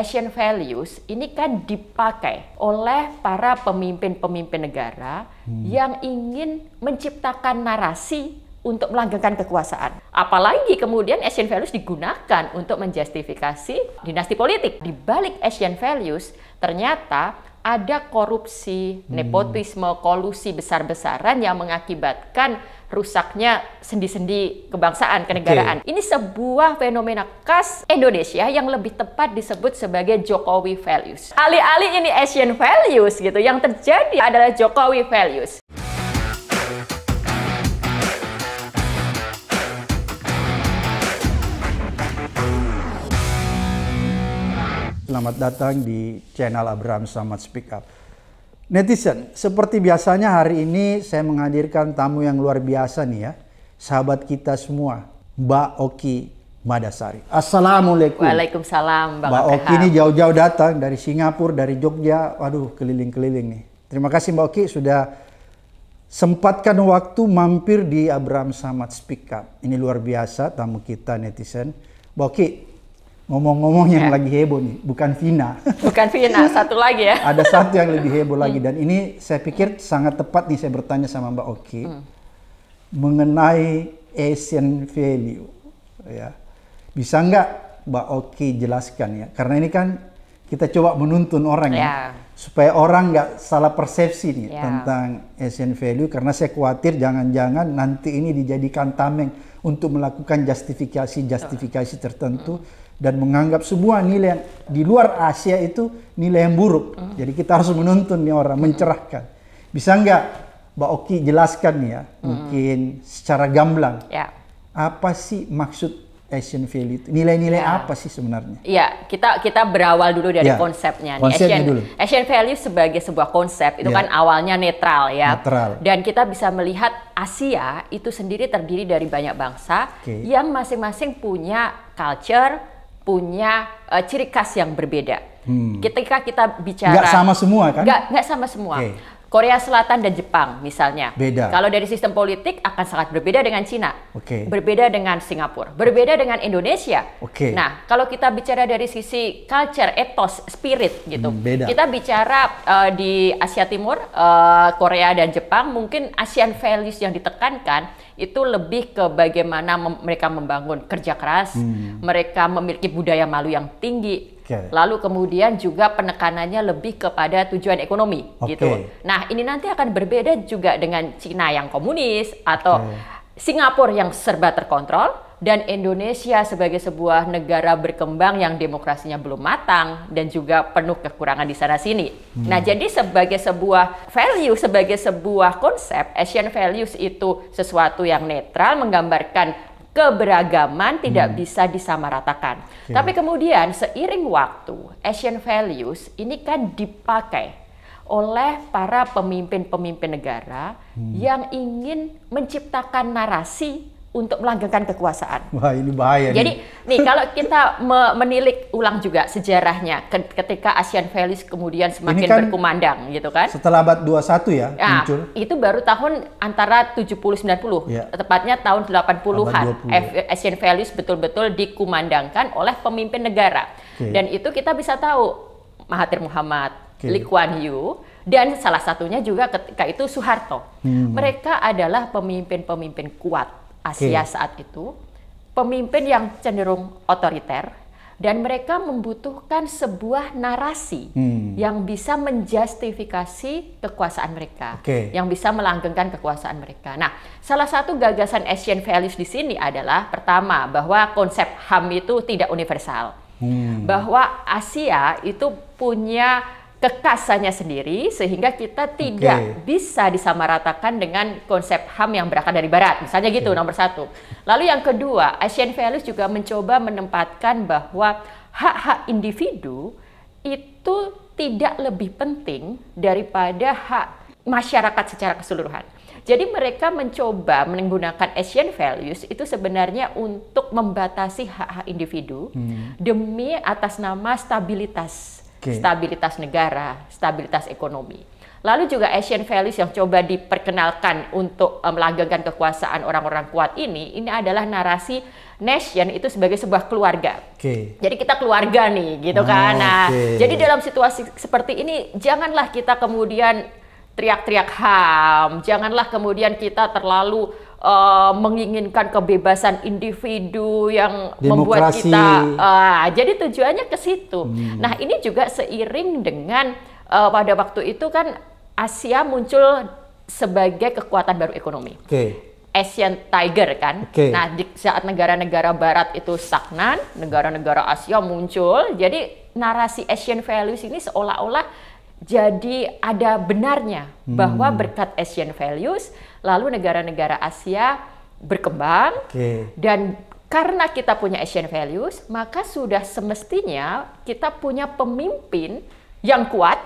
Asian values ini kan dipakai oleh para pemimpin-pemimpin negara hmm. yang ingin menciptakan narasi untuk melanggengkan kekuasaan. Apalagi kemudian Asian values digunakan untuk menjustifikasi dinasti politik. Di balik Asian values ternyata ada korupsi, hmm. nepotisme, kolusi besar-besaran yang mengakibatkan rusaknya sendi-sendi kebangsaan, kenegaraan. Okay. Ini sebuah fenomena khas Indonesia yang lebih tepat disebut sebagai Jokowi values. Alih-alih ini Asian values gitu, yang terjadi adalah Jokowi values. Selamat datang di channel Abraham Samad Speak Up. Netizen, seperti biasanya hari ini saya menghadirkan tamu yang luar biasa nih ya. Sahabat kita semua, Mbak Oki Madasari. Assalamualaikum. Waalaikumsalam Bang Mbak Oki ini jauh-jauh datang dari Singapura, dari Jogja. Waduh, keliling-keliling nih. Terima kasih Mbak Oki sudah sempatkan waktu mampir di Abraham Samad Speak Up. Ini luar biasa tamu kita netizen. Mbak Oki, Ngomong-ngomong yang ya. lagi heboh nih, bukan Vina. Bukan Vina, satu lagi ya. Ada satu yang lebih heboh lagi hmm. dan ini saya pikir sangat tepat nih saya bertanya sama Mbak Oki hmm. mengenai Asian value ya. Bisa nggak Mbak Oki jelaskan ya? Karena ini kan kita coba menuntun orang yeah. ya supaya orang nggak salah persepsi nih yeah. tentang Asian value karena saya khawatir jangan-jangan nanti ini dijadikan tameng untuk melakukan justifikasi-justifikasi tertentu Hmm dan menganggap semua nilai yang di luar Asia itu nilai yang buruk. Hmm. Jadi kita harus menuntun nih orang, mencerahkan. Bisa nggak Mbak Oki jelaskan ya, hmm. mungkin secara gamblang. Ya. Apa sih maksud Asian value itu? Nilai-nilai ya. apa sih sebenarnya? Iya, kita kita berawal dulu dari ya. konsepnya. Nih. Konsepnya Asian, dulu. Asian value sebagai sebuah konsep itu ya. kan awalnya netral ya. Netral. Dan kita bisa melihat Asia itu sendiri terdiri dari banyak bangsa okay. yang masing-masing punya culture punya uh, ciri khas yang berbeda. Hmm. Ketika kita bicara, nggak sama semua kan? Nggak, nggak sama semua. Okay. Korea Selatan dan Jepang misalnya. Beda. Kalau dari sistem politik akan sangat berbeda dengan Cina. Oke. Okay. Berbeda dengan Singapura, berbeda dengan Indonesia. Oke. Okay. Nah, kalau kita bicara dari sisi culture, ethos, spirit gitu. Hmm, beda. Kita bicara uh, di Asia Timur, uh, Korea dan Jepang mungkin Asian values yang ditekankan itu lebih ke bagaimana mem mereka membangun kerja keras, hmm. mereka memiliki budaya malu yang tinggi. Lalu kemudian juga penekanannya lebih kepada tujuan ekonomi okay. gitu. Nah, ini nanti akan berbeda juga dengan Cina yang komunis atau okay. Singapura yang serba terkontrol dan Indonesia sebagai sebuah negara berkembang yang demokrasinya belum matang dan juga penuh kekurangan di sana sini. Hmm. Nah, jadi sebagai sebuah value, sebagai sebuah konsep, Asian values itu sesuatu yang netral menggambarkan keberagaman tidak hmm. bisa disamaratakan. Yeah. Tapi kemudian seiring waktu, Asian values ini kan dipakai oleh para pemimpin-pemimpin negara hmm. yang ingin menciptakan narasi untuk melanggengkan kekuasaan. Wah ini bahaya. Jadi nih, nih kalau kita me menilik ulang juga sejarahnya ketika ASEAN Values kemudian semakin kan berkumandang gitu kan. Setelah abad 21 ya nah, muncul. Itu baru tahun antara 70-90, ya. tepatnya tahun 80-an ASEAN Values betul-betul dikumandangkan oleh pemimpin negara. Okay. Dan itu kita bisa tahu Mahathir Muhammad, okay. Lee Kuan Yew, dan salah satunya juga ketika itu Soeharto. Hmm. Mereka adalah pemimpin-pemimpin kuat Asia okay. saat itu, pemimpin yang cenderung otoriter dan mereka membutuhkan sebuah narasi hmm. yang bisa menjustifikasi kekuasaan mereka, okay. yang bisa melanggengkan kekuasaan mereka. Nah, salah satu gagasan Asian values di sini adalah pertama bahwa konsep HAM itu tidak universal. Hmm. Bahwa Asia itu punya kekasannya sendiri sehingga kita tidak okay. bisa disamaratakan dengan konsep HAM yang berakar dari barat misalnya gitu nomor satu lalu yang kedua Asian Values juga mencoba menempatkan bahwa hak-hak individu itu tidak lebih penting daripada hak masyarakat secara keseluruhan jadi mereka mencoba menggunakan Asian values itu sebenarnya untuk membatasi hak-hak individu hmm. demi atas nama stabilitas okay. stabilitas negara, stabilitas ekonomi. Lalu juga Asian values yang coba diperkenalkan untuk eh, melanggengkan kekuasaan orang-orang kuat ini, ini adalah narasi nation itu sebagai sebuah keluarga. Okay. Jadi kita keluarga nih, gitu kan? oh, kan. Nah, okay. jadi dalam situasi seperti ini, janganlah kita kemudian teriak-teriak HAM. Janganlah kemudian kita terlalu uh, menginginkan kebebasan individu yang Demokrasi. membuat kita uh, jadi tujuannya ke situ. Hmm. Nah, ini juga seiring dengan uh, pada waktu itu kan Asia muncul sebagai kekuatan baru ekonomi. Okay. Asian Tiger kan. Okay. Nah, di saat negara-negara barat itu stagnan, negara-negara Asia muncul. Jadi narasi Asian values ini seolah-olah jadi ada benarnya hmm. bahwa berkat Asian values lalu negara-negara Asia berkembang okay. dan karena kita punya Asian values maka sudah semestinya kita punya pemimpin yang kuat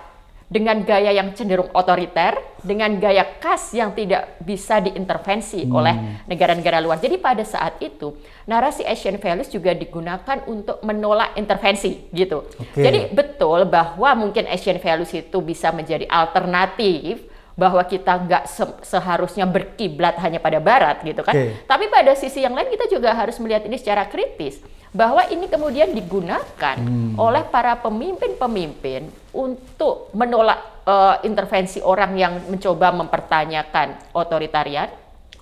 dengan gaya yang cenderung otoriter, dengan gaya khas yang tidak bisa diintervensi hmm. oleh negara-negara luar. Jadi pada saat itu narasi Asian values juga digunakan untuk menolak intervensi gitu. Okay. Jadi betul bahwa mungkin Asian values itu bisa menjadi alternatif bahwa kita nggak se seharusnya berkiblat hanya pada Barat gitu kan. Okay. Tapi pada sisi yang lain kita juga harus melihat ini secara kritis bahwa ini kemudian digunakan hmm. oleh para pemimpin-pemimpin untuk menolak uh, intervensi orang yang mencoba mempertanyakan otoritarian,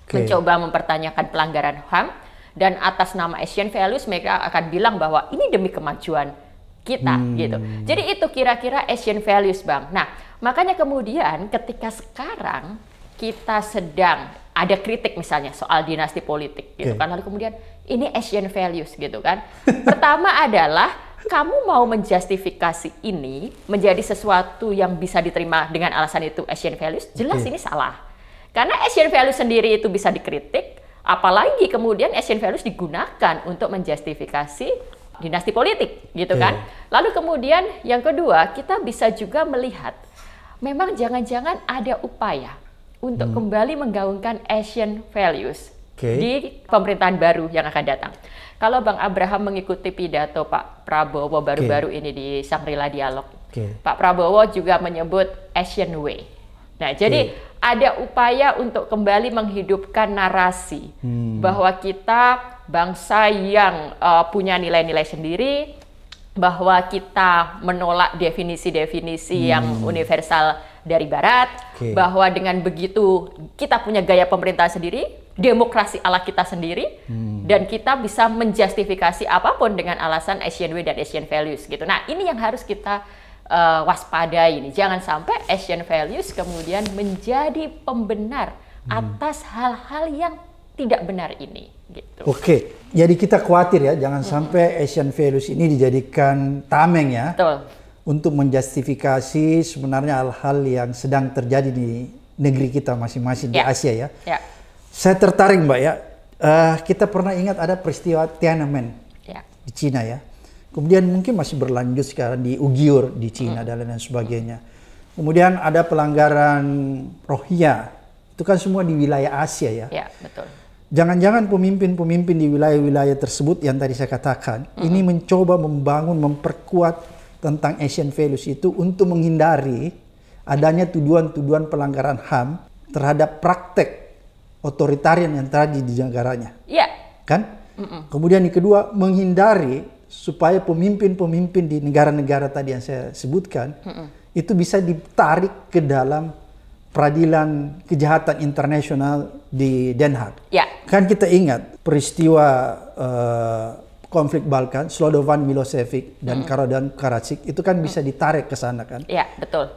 okay. mencoba mempertanyakan pelanggaran HAM dan atas nama Asian values mereka akan bilang bahwa ini demi kemajuan kita hmm. gitu. Jadi itu kira-kira Asian values, Bang. Nah, makanya kemudian ketika sekarang kita sedang ada kritik misalnya soal dinasti politik gitu okay. kan lalu kemudian ini Asian values gitu kan pertama adalah kamu mau menjustifikasi ini menjadi sesuatu yang bisa diterima dengan alasan itu Asian values jelas okay. ini salah karena Asian values sendiri itu bisa dikritik apalagi kemudian Asian values digunakan untuk menjustifikasi dinasti politik gitu okay. kan lalu kemudian yang kedua kita bisa juga melihat memang jangan-jangan ada upaya untuk hmm. kembali menggaungkan Asian values okay. di pemerintahan baru yang akan datang. Kalau Bang Abraham mengikuti pidato Pak Prabowo baru-baru okay. ini di Shangri-La Dialog, okay. Pak Prabowo juga menyebut Asian Way. Nah, jadi ada upaya untuk kembali menghidupkan narasi hmm. bahwa kita bangsa yang uh, punya nilai-nilai sendiri, bahwa kita menolak definisi-definisi hmm. yang universal dari barat okay. bahwa dengan begitu kita punya gaya pemerintah sendiri, demokrasi ala kita sendiri hmm. dan kita bisa menjustifikasi apapun dengan alasan Asian way dan Asian values gitu. Nah, ini yang harus kita uh, waspadai ini. Jangan sampai Asian values kemudian menjadi pembenar hmm. atas hal-hal yang tidak benar ini gitu. Oke. Jadi kita khawatir ya jangan hmm. sampai Asian values ini dijadikan tameng ya. Betul untuk menjustifikasi sebenarnya hal-hal yang sedang terjadi di negeri kita masing-masing yeah. di ya. Asia ya. Yeah. Saya tertarik Mbak ya, uh, kita pernah ingat ada peristiwa Tiananmen yeah. di Cina ya. Kemudian mungkin masih berlanjut sekarang di Ugiur di Cina mm. dan lain lain sebagainya. Kemudian ada pelanggaran rohia. itu kan semua di wilayah Asia ya. Yeah, betul. Jangan-jangan pemimpin-pemimpin di wilayah-wilayah tersebut yang tadi saya katakan, mm -hmm. ini mencoba membangun, memperkuat tentang Asian Values itu untuk menghindari adanya tuduhan-tuduhan pelanggaran HAM terhadap praktek otoritarian yang terjadi di negaranya. Iya. Yeah. Kan? Mm -mm. Kemudian yang kedua, menghindari supaya pemimpin-pemimpin di negara-negara tadi yang saya sebutkan mm -mm. itu bisa ditarik ke dalam peradilan kejahatan internasional di Den Haag. Ya. Kan kita ingat peristiwa uh, konflik Balkan, Slodovan Milosevic dan hmm. Karadan Karadzic itu kan hmm. bisa ditarik ke sana kan? Iya, betul.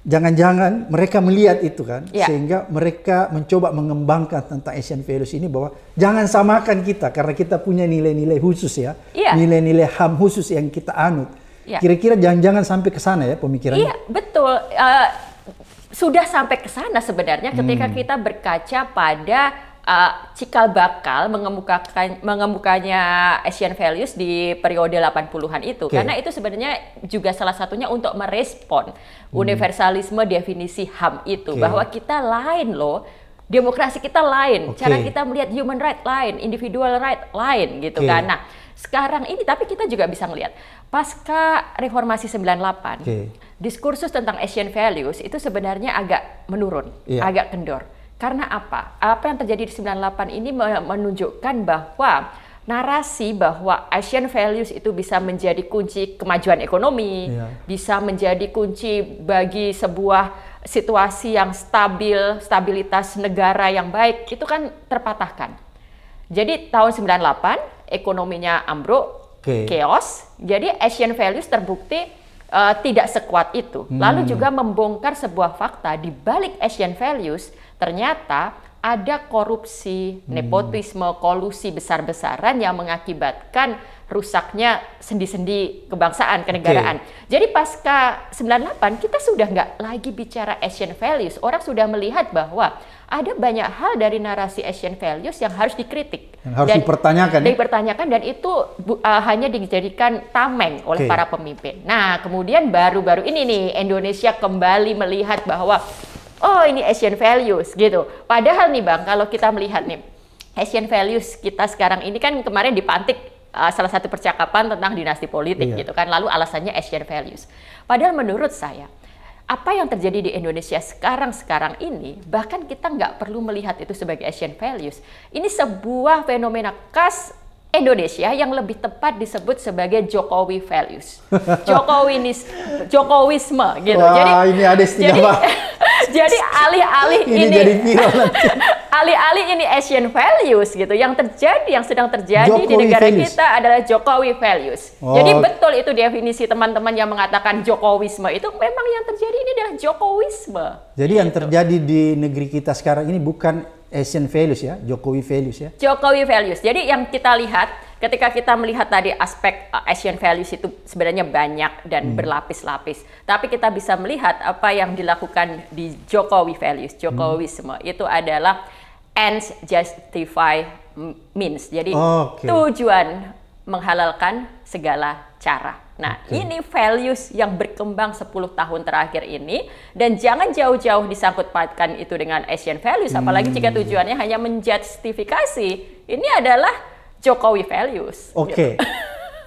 Jangan-jangan mereka melihat itu kan, ya. sehingga mereka mencoba mengembangkan tentang Asian Values ini bahwa jangan samakan kita karena kita punya nilai-nilai khusus ya, ya. nilai-nilai ya. ham khusus yang kita anut. Ya. Kira-kira jangan-jangan sampai ke sana ya pemikirannya? Iya, betul. Uh, sudah sampai ke sana sebenarnya ketika hmm. kita berkaca pada uh, cikal bakal mengemukakan mengemukanya Asian values di periode 80-an itu okay. karena itu sebenarnya juga salah satunya untuk merespon hmm. universalisme definisi HAM itu okay. bahwa kita lain loh demokrasi kita lain, okay. cara kita melihat human right lain, individual right lain gitu okay. kan. Nah, sekarang ini tapi kita juga bisa melihat pasca reformasi 98 okay. diskursus tentang Asian values itu sebenarnya agak menurun, yeah. agak kendor. Karena apa? Apa yang terjadi di 98 ini menunjukkan bahwa narasi bahwa Asian values itu bisa menjadi kunci kemajuan ekonomi, yeah. bisa menjadi kunci bagi sebuah situasi yang stabil, stabilitas negara yang baik, itu kan terpatahkan. Jadi tahun 98 ekonominya ambruk, okay. chaos. Jadi Asian values terbukti uh, tidak sekuat itu. Hmm. Lalu juga membongkar sebuah fakta di balik Asian values Ternyata ada korupsi, hmm. nepotisme, kolusi besar-besaran yang mengakibatkan rusaknya sendi-sendi kebangsaan, kenegaraan. Okay. Jadi pasca 98 kita sudah nggak lagi bicara Asian values. Orang sudah melihat bahwa ada banyak hal dari narasi Asian values yang harus dikritik. Yang harus dan, dipertanyakan. Ya? dipertanyakan dan itu uh, hanya dijadikan tameng oleh okay. para pemimpin. Nah kemudian baru-baru ini nih Indonesia kembali melihat bahwa oh ini Asian values gitu. Padahal nih Bang, kalau kita melihat nih, Asian values kita sekarang ini kan kemarin dipantik uh, salah satu percakapan tentang dinasti politik iya. gitu kan, lalu alasannya Asian values. Padahal menurut saya, apa yang terjadi di Indonesia sekarang-sekarang ini, bahkan kita nggak perlu melihat itu sebagai Asian values. Ini sebuah fenomena khas Indonesia yang lebih tepat disebut sebagai Jokowi values, Jokowinis, Jokowisme gitu. Wah, jadi ini ada istilah. jadi alih-alih ini, ini jadi viral alih-alih ini Asian values gitu, yang terjadi yang sedang terjadi Jokowi di negara values. kita adalah Jokowi values. Oh. Jadi betul itu definisi teman-teman yang mengatakan Jokowisme itu memang yang terjadi ini adalah Jokowisme. Jadi gitu. yang terjadi di negeri kita sekarang ini bukan Asian values ya, Jokowi values ya. Jokowi values. Jadi yang kita lihat ketika kita melihat tadi aspek eh, Asian values itu sebenarnya banyak dan hmm. berlapis-lapis. Tapi kita bisa melihat apa yang dilakukan di Jokowi values, Jokowisme hmm. itu adalah ends justify means. Jadi okay. tujuan menghalalkan segala cara. Nah, okay. ini values yang berkembang 10 tahun terakhir ini dan jangan jauh-jauh disangkut pautkan itu dengan Asian values hmm. apalagi jika hmm. tujuannya hanya menjustifikasi. Ini adalah Jokowi values. Oke. Okay.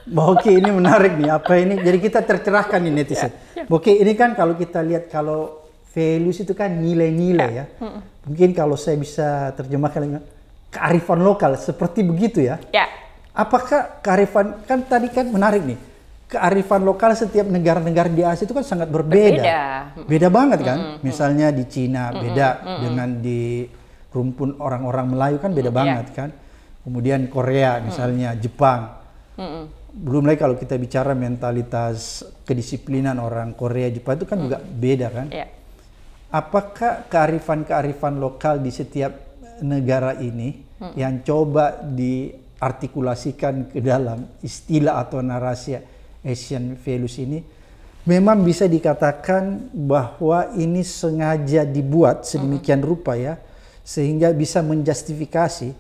Gitu. Oke, ini menarik nih. Apa ini? Jadi kita tercerahkan nih netizen. Yeah, yeah. Oke, ini kan kalau kita lihat kalau values itu kan nilai-nilai yeah. ya. Hmm. Mungkin kalau saya bisa terjemahkan dengan kearifan lokal seperti begitu ya. Ya. Apakah kearifan kan tadi kan menarik nih kearifan lokal setiap negara-negara di Asia itu kan sangat berbeda. Berbeda, beda banget kan? Mm -hmm. Misalnya di Cina beda mm -hmm. dengan di rumpun orang-orang Melayu kan beda mm -hmm. banget iya. kan? Kemudian Korea misalnya, mm -hmm. Jepang. Mm -hmm. Belum lagi kalau kita bicara mentalitas kedisiplinan orang Korea, Jepang itu kan mm juga beda kan? Yeah. Apakah kearifan-kearifan lokal di setiap negara ini mm yang coba diartikulasikan ke dalam istilah atau narasi Asian Values ini memang bisa dikatakan bahwa ini sengaja dibuat sedemikian rupa ya sehingga bisa menjustifikasi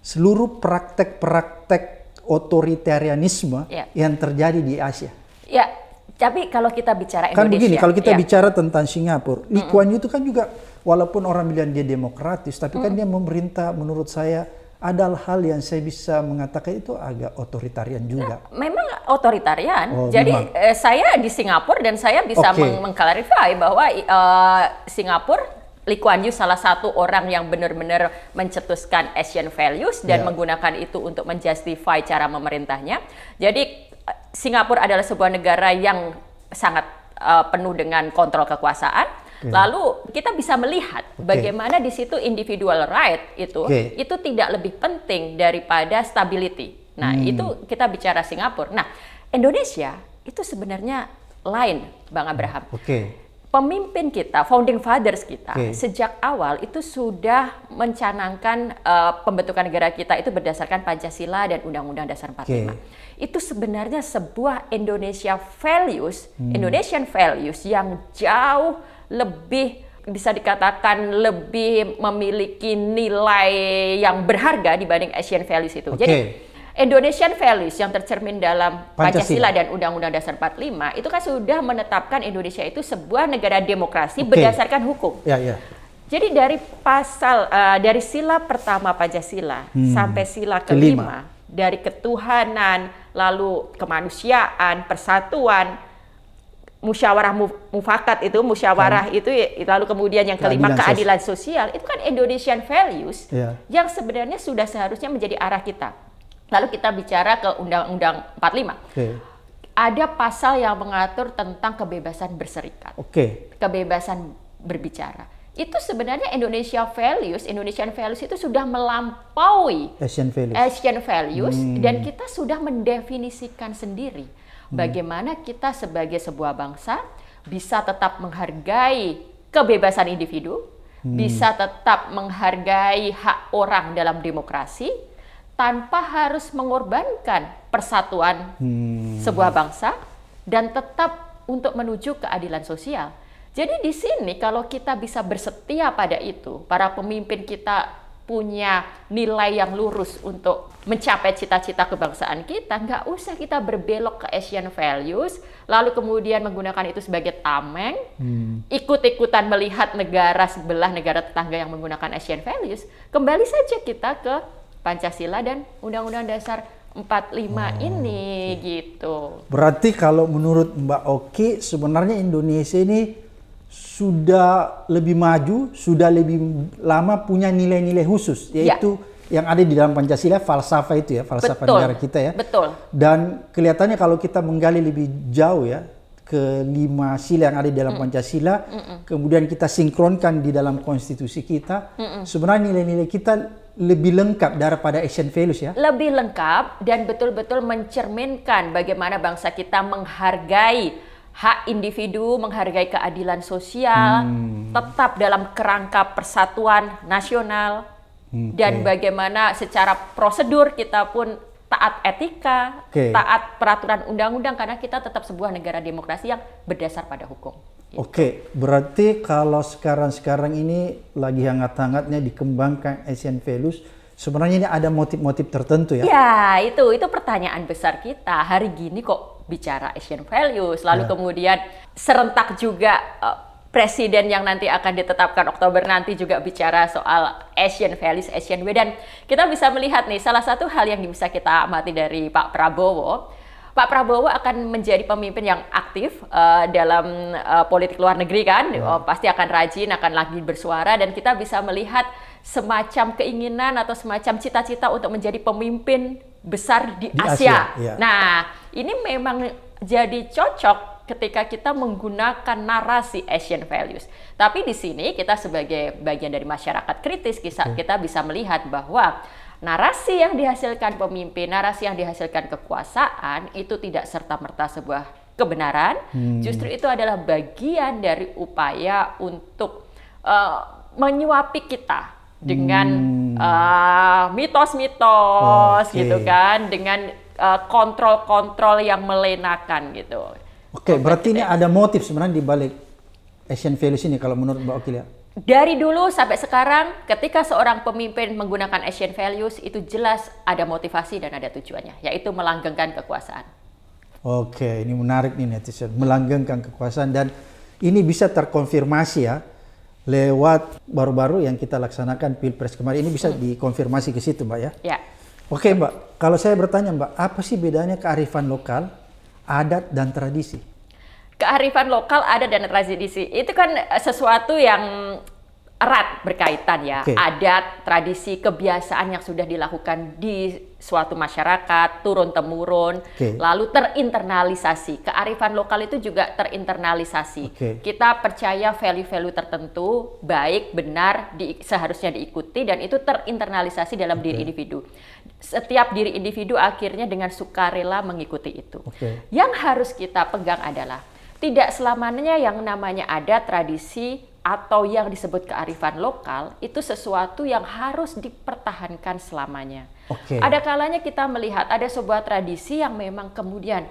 seluruh praktek-praktek otoritarianisme yeah. yang terjadi di Asia. Ya, yeah. tapi kalau kita bicara Indonesia. Kan begini, kalau kita yeah. bicara tentang Singapura, Lee -hmm. Lee Kuan Yew itu kan juga walaupun orang bilang dia demokratis, tapi mm kan dia memerintah menurut saya ada hal yang saya bisa mengatakan itu agak otoritarian juga. Nah, memang otoritarian. Oh, Jadi Eh, saya di Singapura dan saya bisa okay. meng mengklarifikasi bahwa eh, Singapura Lee Kuan Yew salah satu orang yang benar-benar mencetuskan Asian values dan yeah. menggunakan itu untuk menjustify cara memerintahnya. Jadi Singapura adalah sebuah negara yang sangat uh, penuh dengan kontrol kekuasaan Lalu kita bisa melihat okay. bagaimana di situ individual right itu okay. itu tidak lebih penting daripada stability. Nah, hmm. itu kita bicara Singapura. Nah, Indonesia itu sebenarnya lain, Bang Abraham. Oke. Okay pemimpin kita, founding fathers kita, okay. sejak awal itu sudah mencanangkan uh, pembentukan negara kita itu berdasarkan Pancasila dan Undang-Undang Dasar 45. Okay. Itu sebenarnya sebuah Indonesia values, hmm. Indonesian values yang jauh lebih bisa dikatakan lebih memiliki nilai yang berharga dibanding Asian values itu. Okay. Jadi Indonesian values yang tercermin dalam Pancasila, Pancasila dan Undang-Undang Dasar 45 itu kan sudah menetapkan Indonesia itu sebuah negara demokrasi okay. berdasarkan hukum. Yeah, yeah. Jadi dari pasal uh, dari sila pertama Pancasila hmm. sampai sila kelima, kelima dari ketuhanan lalu kemanusiaan, persatuan, musyawarah mufakat itu musyawarah hmm. itu ya, lalu kemudian yang kelima keadilan, keadilan sosial. sosial itu kan Indonesian values yeah. yang sebenarnya sudah seharusnya menjadi arah kita lalu kita bicara ke undang-undang 45 okay. ada pasal yang mengatur tentang kebebasan berserikat okay. kebebasan berbicara itu sebenarnya Indonesia values Indonesian values itu sudah melampaui Asian values, Asian values hmm. dan kita sudah mendefinisikan sendiri Hmm. Bagaimana kita sebagai sebuah bangsa bisa tetap menghargai kebebasan individu, hmm. bisa tetap menghargai hak orang dalam demokrasi tanpa harus mengorbankan persatuan hmm. sebuah bangsa dan tetap untuk menuju keadilan sosial. Jadi di sini kalau kita bisa bersetia pada itu, para pemimpin kita punya nilai yang lurus untuk mencapai cita-cita kebangsaan kita, nggak usah kita berbelok ke Asian values, lalu kemudian menggunakan itu sebagai tameng, hmm. ikut-ikutan melihat negara sebelah, negara tetangga yang menggunakan Asian values, kembali saja kita ke Pancasila dan Undang-Undang Dasar 45 oh, ini okay. gitu. Berarti kalau menurut Mbak Oki, sebenarnya Indonesia ini sudah lebih maju, sudah lebih lama punya nilai-nilai khusus, ya. yaitu ya. yang ada di dalam Pancasila, falsafah itu ya, falsafah Betul. negara kita ya. Betul. Dan kelihatannya kalau kita menggali lebih jauh ya, ke lima sila yang ada di dalam mm. Pancasila, mm -mm. kemudian kita sinkronkan di dalam konstitusi kita, mm -mm. sebenarnya nilai-nilai kita lebih lengkap daripada Asian Values ya? Lebih lengkap dan betul-betul mencerminkan bagaimana bangsa kita menghargai hak individu, menghargai keadilan sosial, hmm. tetap dalam kerangka persatuan nasional, okay. Hmm, dan bagaimana secara prosedur kita pun taat etika, okay. taat peraturan undang-undang, karena kita tetap sebuah negara demokrasi yang berdasar pada hukum. Gitu. Oke, okay. berarti kalau sekarang-sekarang ini lagi hangat-hangatnya dikembangkan Asian Values, sebenarnya ini ada motif-motif tertentu ya? Ya, itu itu pertanyaan besar kita. Hari gini kok bicara Asian values, lalu yeah. kemudian serentak juga uh, presiden yang nanti akan ditetapkan Oktober nanti juga bicara soal Asian values, Asian way dan kita bisa melihat nih salah satu hal yang bisa kita amati dari Pak Prabowo Pak Prabowo akan menjadi pemimpin yang aktif uh, dalam uh, politik luar negeri kan, yeah. oh, pasti akan rajin, akan lagi bersuara dan kita bisa melihat semacam keinginan atau semacam cita-cita untuk menjadi pemimpin besar di, di Asia. Asia yeah. Nah, ini memang jadi cocok ketika kita menggunakan narasi Asian values. Tapi di sini kita sebagai bagian dari masyarakat kritis kita, iya. kita bisa melihat bahwa narasi yang dihasilkan pemimpin, narasi yang dihasilkan kekuasaan itu tidak serta-merta sebuah kebenaran. Hmm. Justru itu adalah bagian dari upaya untuk uh, menyuapi kita dengan hmm. Eh, mitos-mitos hmm. uh, okay. gitu kan, dengan Eh, kontrol-kontrol uh, yang melenakan gitu. Oke, okay, berarti ini ada motif sebenarnya di balik Asian Values ini kalau menurut Mbak Okilia. Dari dulu sampai sekarang, ketika seorang pemimpin menggunakan Asian Values itu jelas ada motivasi dan ada tujuannya, yaitu melanggengkan kekuasaan. Oke, ini menarik nih netizen, melanggengkan kekuasaan dan ini bisa terkonfirmasi ya lewat baru-baru yang kita laksanakan pilpres kemarin ini bisa hmm. dikonfirmasi ke situ, mbak ya. Ya. Oke Mbak, kalau saya bertanya Mbak, apa sih bedanya kearifan lokal, adat, dan tradisi? Kearifan lokal, adat, dan tradisi itu kan eh, sesuatu yang erat berkaitan ya. Okay. Adat, tradisi, kebiasaan yang sudah dilakukan di suatu masyarakat turun-temurun, okay. lalu terinternalisasi. Kearifan lokal itu juga terinternalisasi. Okay. Kita percaya value-value tertentu baik, benar, di, seharusnya diikuti dan itu terinternalisasi dalam okay. diri individu setiap diri individu akhirnya dengan sukarela mengikuti itu. Okay. Yang harus kita pegang adalah tidak selamanya yang namanya ada tradisi atau yang disebut kearifan lokal itu sesuatu yang harus dipertahankan selamanya. Okay. Ada kalanya kita melihat ada sebuah tradisi yang memang kemudian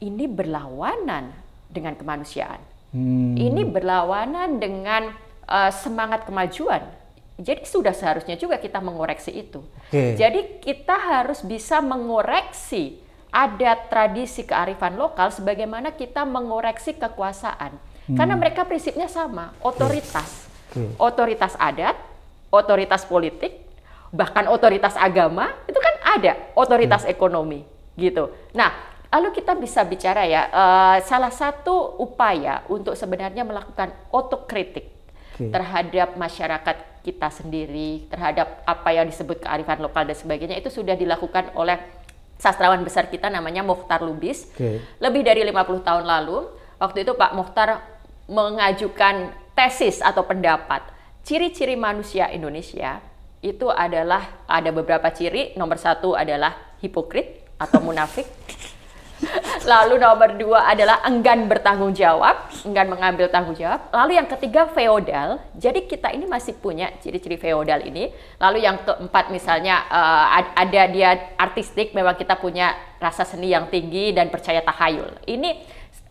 ini berlawanan dengan kemanusiaan. Hmm. Ini berlawanan dengan uh, semangat kemajuan jadi sudah seharusnya juga kita mengoreksi itu. Okay. Jadi kita harus bisa mengoreksi adat, tradisi, kearifan lokal sebagaimana kita mengoreksi kekuasaan. Hmm. Karena mereka prinsipnya sama, otoritas. Okay. Otoritas adat, otoritas politik, bahkan otoritas agama, itu kan ada otoritas okay. Hmm. ekonomi gitu. Nah, lalu kita bisa bicara ya, uh, salah satu upaya untuk sebenarnya melakukan otokritik okay. terhadap masyarakat kita sendiri terhadap apa yang disebut kearifan lokal dan sebagainya itu sudah dilakukan oleh sastrawan besar kita namanya Mokhtar Lubis. Okay. Lebih dari 50 tahun lalu, waktu itu Pak Mokhtar mengajukan tesis atau pendapat ciri-ciri manusia Indonesia itu adalah ada beberapa ciri. Nomor satu adalah hipokrit atau munafik. Lalu nomor dua adalah enggan bertanggung jawab, enggan mengambil tanggung jawab. Lalu yang ketiga feodal. Jadi kita ini masih punya ciri-ciri feodal ini. Lalu yang keempat misalnya uh, ada dia artistik, memang kita punya rasa seni yang tinggi dan percaya tahayul. Ini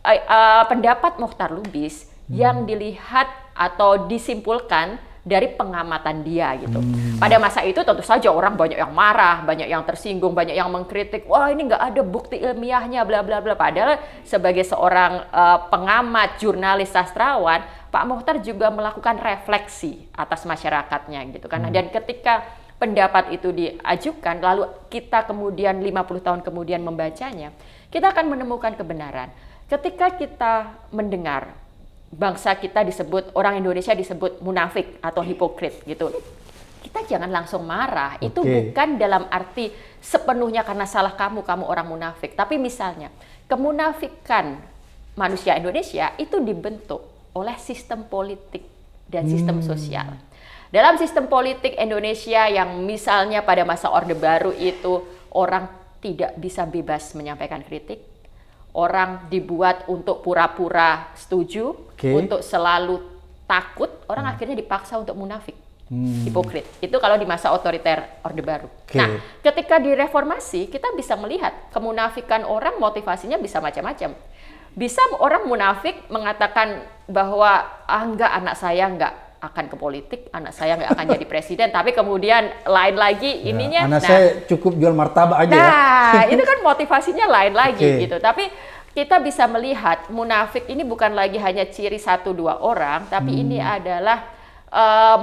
uh, uh, pendapat Mohtar Lubis hmm. yang dilihat atau disimpulkan dari pengamatan dia gitu. Hmm. Pada masa itu tentu saja orang banyak yang marah, banyak yang tersinggung, banyak yang mengkritik, wah ini nggak ada bukti ilmiahnya, bla bla bla. Padahal sebagai seorang uh, pengamat, jurnalis, sastrawan, Pak Muhtar juga melakukan refleksi atas masyarakatnya gitu Karena Hmm. Dan ketika pendapat itu diajukan, lalu kita kemudian 50 tahun kemudian membacanya, kita akan menemukan kebenaran. Ketika kita mendengar bangsa kita disebut orang Indonesia disebut munafik atau hipokrit gitu. Kita jangan langsung marah. Okay. Itu bukan dalam arti sepenuhnya karena salah kamu kamu orang munafik, tapi misalnya kemunafikan manusia Indonesia itu dibentuk oleh sistem politik dan sistem hmm. sosial. Dalam sistem politik Indonesia yang misalnya pada masa Orde Baru itu orang tidak bisa bebas menyampaikan kritik, orang dibuat untuk pura-pura setuju, okay. untuk selalu takut, orang hmm. akhirnya dipaksa untuk munafik. Hmm. Hipokrit. Itu kalau di masa otoriter Orde Baru. Okay. Nah, ketika direformasi, kita bisa melihat kemunafikan orang motivasinya bisa macam-macam. Bisa orang munafik mengatakan bahwa ah enggak anak saya enggak akan ke politik, anak saya enggak akan jadi presiden, tapi kemudian lain lagi ya, ininya. Ya, anak nah, saya cukup jual martabak aja. Ya. Nah, ya. itu kan motivasinya lain lagi okay. gitu. Tapi kita bisa melihat munafik ini bukan lagi hanya ciri satu dua orang, tapi hmm. ini adalah um,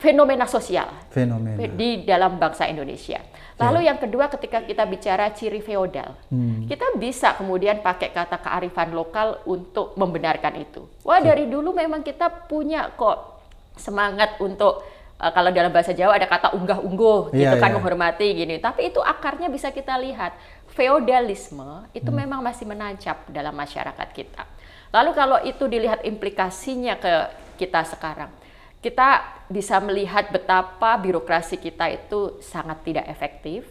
fenomena sosial fenomena. di dalam bangsa Indonesia. Ya. Lalu yang kedua ketika kita bicara ciri feodal, hmm. kita bisa kemudian pakai kata kearifan lokal untuk membenarkan itu. Wah dari dulu memang kita punya kok semangat untuk uh, kalau dalam bahasa Jawa ada kata unggah-ungguh yeah, gitu iya, kan yeah. menghormati gini. Tapi itu akarnya bisa kita lihat feodalisme itu hmm. memang masih menancap dalam masyarakat kita. Lalu kalau itu dilihat implikasinya ke kita sekarang, kita bisa melihat betapa birokrasi kita itu sangat tidak efektif.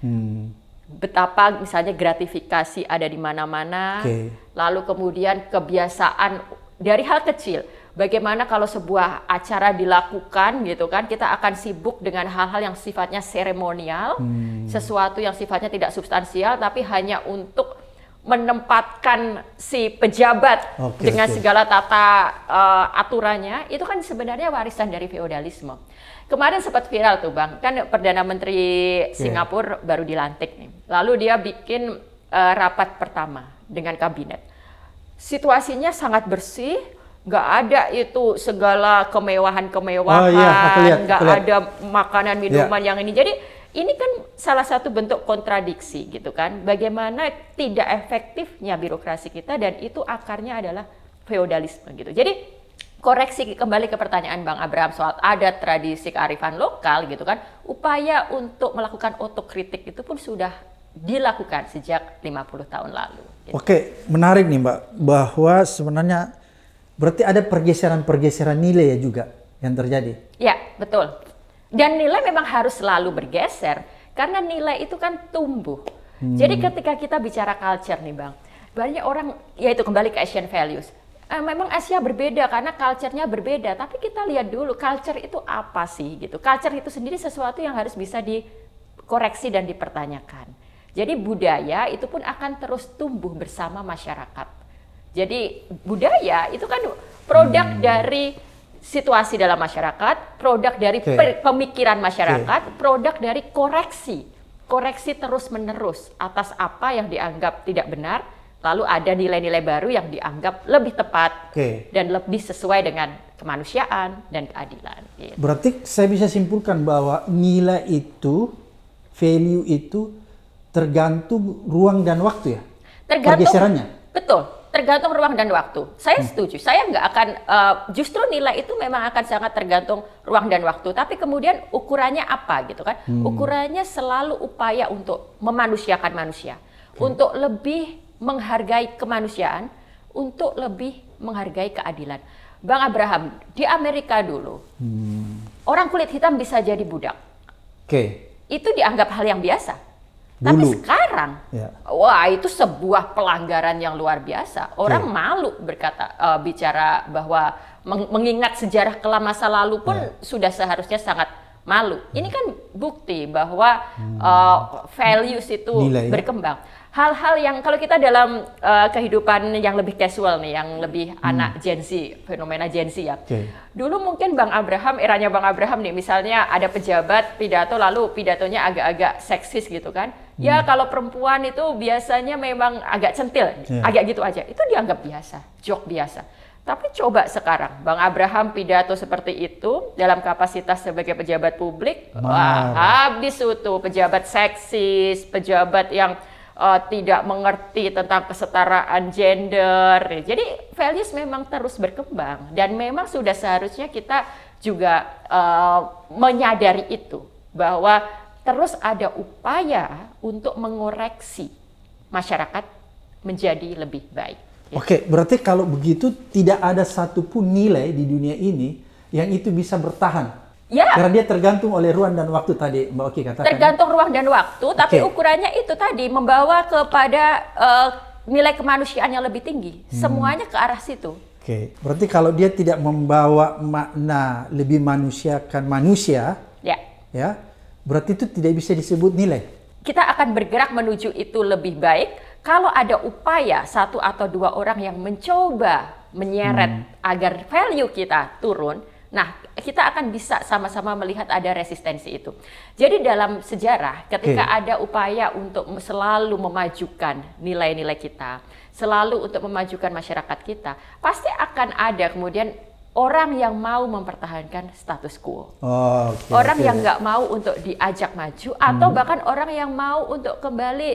Hmm. Betapa misalnya gratifikasi ada di mana-mana. Okay. Lalu kemudian kebiasaan dari hal kecil bagaimana kalau sebuah acara dilakukan gitu kan kita akan sibuk dengan hal-hal yang sifatnya seremonial hmm. sesuatu yang sifatnya tidak substansial tapi hanya untuk menempatkan si pejabat okay, dengan okay. segala tata uh, aturannya itu kan sebenarnya warisan dari feodalisme. Kemarin sempat viral tuh Bang, kan Perdana Menteri Singapura yeah. baru dilantik nih. Lalu dia bikin uh, rapat pertama dengan kabinet. Situasinya sangat bersih, nggak ada itu segala kemewahan-kemewahan, oh, iya, nggak ada makanan iya. minuman yeah. yang ini. Jadi ini kan salah satu bentuk kontradiksi gitu kan. Bagaimana tidak efektifnya birokrasi kita dan itu akarnya adalah feodalisme gitu. Jadi koreksi kembali ke pertanyaan Bang Abraham soal ada tradisi kearifan lokal gitu kan. Upaya untuk melakukan otokritik itu pun sudah dilakukan sejak 50 tahun lalu. Gitu. Oke, menarik nih Mbak bahwa sebenarnya Berarti ada pergeseran-pergeseran nilai ya juga yang terjadi. Ya, betul. Dan nilai memang harus selalu bergeser karena nilai itu kan tumbuh. Hmm. Jadi ketika kita bicara culture nih Bang, banyak orang yaitu kembali ke Asian values. Eh, memang Asia berbeda karena culture-nya berbeda, tapi kita lihat dulu culture itu apa sih gitu. Culture itu sendiri sesuatu yang harus bisa dikoreksi dan dipertanyakan. Jadi budaya itu pun akan terus tumbuh bersama masyarakat. Jadi budaya itu kan produk hmm. dari situasi dalam masyarakat, produk dari okay. pemikiran masyarakat, okay. produk dari koreksi. Koreksi terus-menerus atas apa yang dianggap tidak benar, lalu ada nilai-nilai baru yang dianggap lebih tepat okay. dan lebih sesuai dengan kemanusiaan dan keadilan. Gitu. Berarti saya bisa simpulkan bahwa nilai itu, value itu tergantung ruang dan waktu ya? Tergantung. Betul tergantung ruang dan waktu. Saya hmm. setuju. Saya nggak akan uh, justru nilai itu memang akan sangat tergantung ruang dan waktu. Tapi kemudian ukurannya apa gitu kan? Hmm. Ukurannya selalu upaya untuk memanusiakan manusia, okay. untuk lebih menghargai kemanusiaan, untuk lebih menghargai keadilan. Bang Abraham di Amerika dulu hmm. orang kulit hitam bisa jadi budak. Oke. Okay. Itu dianggap hal yang biasa. Dulu. Tapi sekarang, ya. wah itu sebuah pelanggaran yang luar biasa. Orang ya. malu berkata uh, bicara bahwa meng mengingat sejarah kelam masa lalu pun ya. sudah seharusnya sangat malu. Hmm. Ini kan bukti bahwa hmm. uh, values itu Nilai, berkembang. Hal-hal yang kalau kita dalam uh, kehidupan yang lebih casual nih, yang lebih hmm. anak Gen Z, fenomena Gen Z ya. Okay. Dulu mungkin Bang Abraham, eranya Bang Abraham nih, misalnya ada pejabat pidato lalu pidatonya agak-agak seksis gitu kan Ya hmm. kalau perempuan itu biasanya memang agak centil, yeah. agak gitu aja. Itu dianggap biasa, jok biasa. Tapi coba sekarang, Bang Abraham pidato seperti itu dalam kapasitas sebagai pejabat publik, wah habis itu pejabat seksis, pejabat yang uh, tidak mengerti tentang kesetaraan gender. Jadi values memang terus berkembang dan memang sudah seharusnya kita juga uh, menyadari itu bahwa Terus ada upaya untuk mengoreksi masyarakat menjadi lebih baik. Ya. Oke, berarti kalau begitu tidak ada satupun nilai di dunia ini yang itu bisa bertahan. Ya. Karena dia tergantung oleh ruang dan waktu tadi Mbak Oki katakan. Tergantung ruang dan waktu, tapi ukurannya itu tadi membawa kepada uh, nilai kemanusiaan yang lebih tinggi. Hmm. Semuanya ke arah situ. Oke, berarti kalau dia tidak membawa makna lebih manusiakan manusia, ya, ya, Berarti itu tidak bisa disebut nilai. Kita akan bergerak menuju itu lebih baik kalau ada upaya satu atau dua orang yang mencoba menyeret hmm. agar value kita turun, nah kita akan bisa sama-sama melihat ada resistensi itu. Jadi dalam sejarah ketika okay. ada upaya untuk selalu memajukan nilai-nilai kita, selalu untuk memajukan masyarakat kita, pasti akan ada kemudian orang yang mau mempertahankan status quo, oh, okay, orang okay. yang nggak mau untuk diajak maju, atau hmm. bahkan orang yang mau untuk kembali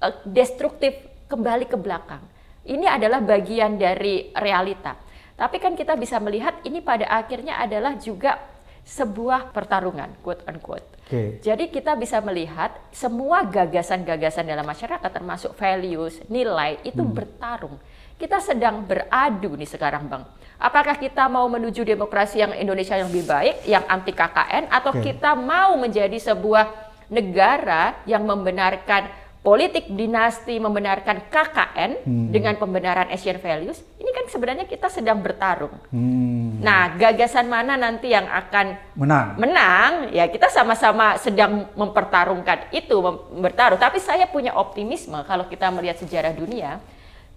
uh, destruktif, kembali ke belakang. Ini adalah bagian dari realita. Tapi kan kita bisa melihat ini pada akhirnya adalah juga sebuah pertarungan, quote unquote. Okay. Jadi kita bisa melihat semua gagasan-gagasan dalam masyarakat termasuk values, nilai itu hmm. bertarung. Kita sedang beradu nih sekarang Bang Apakah kita mau menuju demokrasi yang Indonesia yang lebih baik, yang anti KKN, atau okay. kita mau menjadi sebuah negara yang membenarkan politik dinasti, membenarkan KKN hmm. dengan pembenaran Asian values? Ini kan sebenarnya kita sedang bertarung. Hmm. Nah, gagasan mana nanti yang akan menang? Menang, ya kita sama-sama sedang mempertarungkan itu, mem bertarung. Tapi saya punya optimisme kalau kita melihat sejarah dunia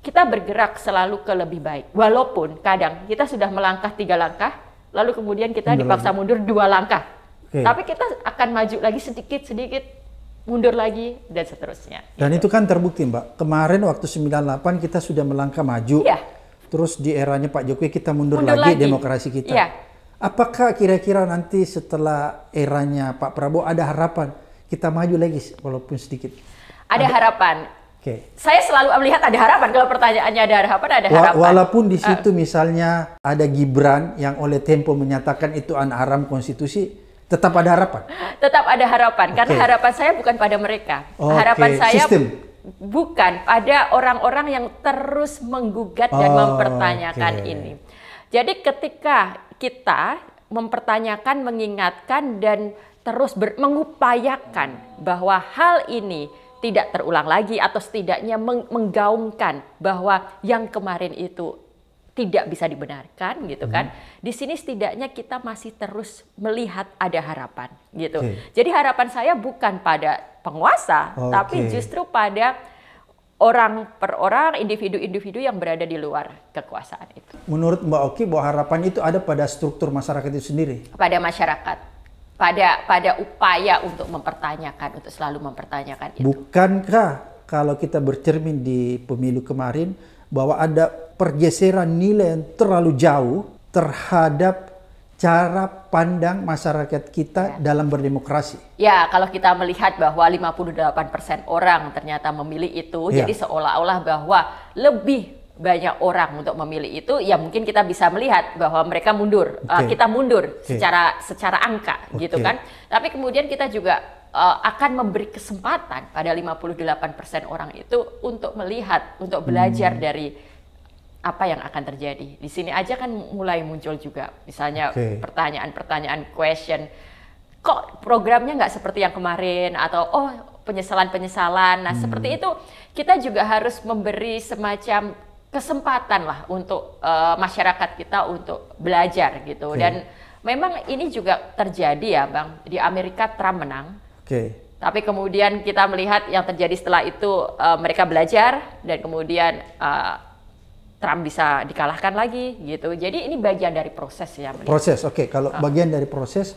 kita bergerak selalu ke lebih baik. Walaupun kadang kita sudah melangkah tiga langkah, lalu kemudian kita mundur dipaksa lagi. mundur dua langkah. Okay. Tapi kita akan maju lagi sedikit-sedikit, mundur lagi, dan seterusnya. Dan gitu. itu kan terbukti Mbak. Kemarin waktu 98 kita sudah melangkah maju. Iya. Terus di eranya Pak Jokowi kita mundur, mundur lagi, lagi demokrasi kita. Iya. Apakah kira-kira nanti setelah eranya Pak Prabowo ada harapan kita maju lagi walaupun sedikit? ada harapan Okay. Saya selalu melihat ada harapan. Kalau pertanyaannya ada harapan, ada harapan. Walaupun di eh. situ uh. misalnya ada Gibran yang oleh Tempo menyatakan itu anak haram konstitusi, tetap ada harapan. Tetap ada harapan okay. karena harapan saya bukan pada mereka. Okay. Harapan saya Sistem bukan pada orang-orang yang terus menggugat dan mempertanyakan okay. ini. Jadi ketika kita mempertanyakan, mengingatkan dan terus mengupayakan bahwa hal ini tidak terulang lagi atau setidaknya menggaungkan bahwa yang kemarin itu tidak bisa dibenarkan gitu kan. Hmm. Di sini setidaknya kita masih terus melihat ada harapan gitu. Okay. Jadi harapan saya bukan pada penguasa okay. tapi justru pada orang per orang, individu-individu yang berada di luar kekuasaan itu. Menurut Mbak Oki bahwa harapan itu ada pada struktur masyarakat itu sendiri. Pada masyarakat pada pada upaya untuk mempertanyakan untuk selalu mempertanyakan itu. Bukankah kalau kita bercermin di pemilu kemarin bahwa ada pergeseran nilai yang terlalu jauh terhadap cara pandang masyarakat kita ya. dalam berdemokrasi. Ya, kalau kita melihat bahwa 58% orang ternyata memilih itu, ya. jadi seolah-olah bahwa lebih banyak orang untuk memilih itu, ya mungkin kita bisa melihat bahwa mereka mundur, okay. uh, kita mundur okay. secara secara angka okay. gitu kan. Tapi kemudian kita juga uh, akan memberi kesempatan pada 58% orang itu untuk melihat, untuk belajar hmm. dari apa yang akan terjadi. Di sini aja kan mulai muncul juga misalnya pertanyaan-pertanyaan okay. question kok programnya nggak seperti yang kemarin atau oh penyesalan-penyesalan. Nah, hmm. seperti itu kita juga harus memberi semacam kesempatan lah untuk uh, masyarakat kita untuk belajar gitu okay. dan memang ini juga terjadi ya bang di Amerika Trump menang. Oke. Okay. Tapi kemudian kita melihat yang terjadi setelah itu uh, mereka belajar dan kemudian uh, Trump bisa dikalahkan lagi gitu. Jadi ini bagian dari proses ya. Melihat. Proses, oke. Okay. Kalau uh. bagian dari proses,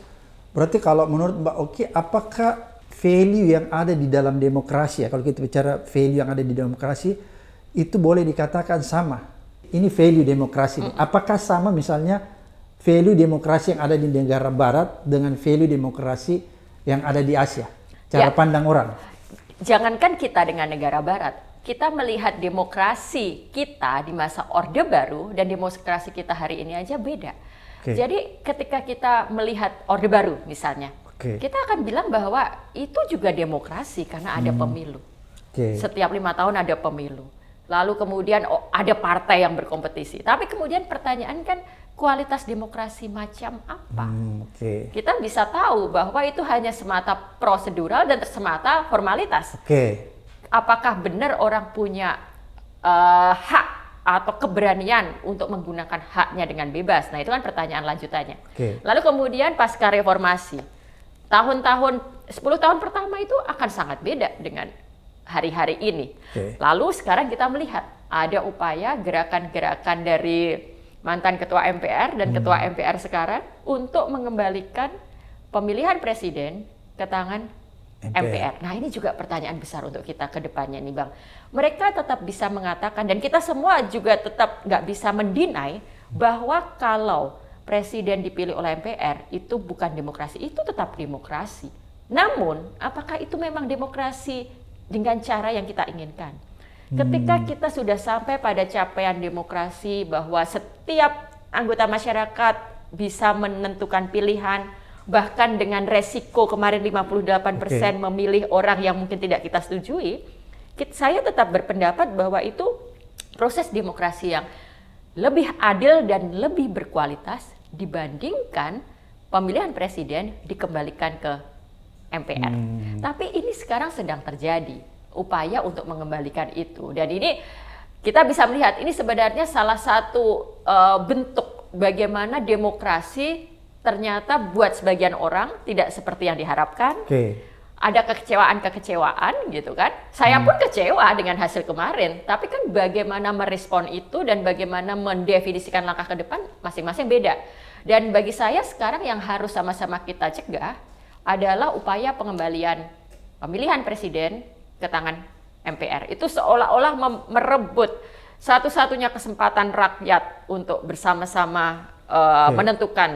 berarti kalau menurut Mbak Oki, apakah value yang ada di dalam demokrasi ya? Kalau kita bicara value yang ada di demokrasi, itu boleh dikatakan sama. Ini value demokrasi. Nih. Apakah sama misalnya value demokrasi yang ada di negara barat dengan value demokrasi yang ada di Asia? Cara ya. pandang orang. Jangankan kita dengan negara barat, kita melihat demokrasi kita di masa Orde Baru dan demokrasi kita hari ini aja beda. Okay. Jadi ketika kita melihat Orde Baru misalnya, okay. kita akan bilang bahwa itu juga demokrasi karena ada hmm. pemilu. Okay. Setiap lima tahun ada pemilu lalu kemudian oh, ada partai yang berkompetisi. Tapi kemudian pertanyaan kan kualitas demokrasi macam apa? Hmm, okay. Kita bisa tahu bahwa itu hanya semata prosedural dan semata formalitas. Oke. Okay. Apakah benar orang punya uh, hak atau keberanian untuk menggunakan haknya dengan bebas? Nah itu kan pertanyaan lanjutannya. Okay. Lalu kemudian pasca reformasi, tahun-tahun 10 tahun pertama itu akan sangat beda dengan hari-hari ini. Okay. Lalu sekarang kita melihat ada upaya gerakan-gerakan dari mantan ketua MPR dan hmm. ketua MPR sekarang untuk mengembalikan pemilihan presiden ke tangan MPR. MPR. Nah ini juga pertanyaan besar untuk kita ke depannya nih Bang. Mereka tetap bisa mengatakan dan kita semua juga tetap nggak bisa mendinai bahwa kalau presiden dipilih oleh MPR itu bukan demokrasi, itu tetap demokrasi. Namun apakah itu memang demokrasi dengan cara yang kita inginkan. Ketika hmm. kita sudah sampai pada capaian demokrasi bahwa setiap anggota masyarakat bisa menentukan pilihan bahkan dengan resiko kemarin 58% okay. memilih orang yang mungkin tidak kita setujui, saya tetap berpendapat bahwa itu proses demokrasi yang lebih adil dan lebih berkualitas dibandingkan pemilihan presiden dikembalikan ke MPR. Hmm. Tapi ini sekarang sedang terjadi upaya untuk mengembalikan itu. Dan ini kita bisa melihat ini sebenarnya salah satu uh, bentuk bagaimana demokrasi ternyata buat sebagian orang tidak seperti yang diharapkan. Okay. Ada kekecewaan-kekecewaan gitu kan. Saya hmm. pun kecewa dengan hasil kemarin, tapi kan bagaimana merespon itu dan bagaimana mendefinisikan langkah ke depan masing-masing beda. Dan bagi saya sekarang yang harus sama-sama kita cegah adalah upaya pengembalian pemilihan presiden ke tangan MPR. Itu seolah-olah merebut satu-satunya kesempatan rakyat untuk bersama-sama uh, eh, yeah. menentukan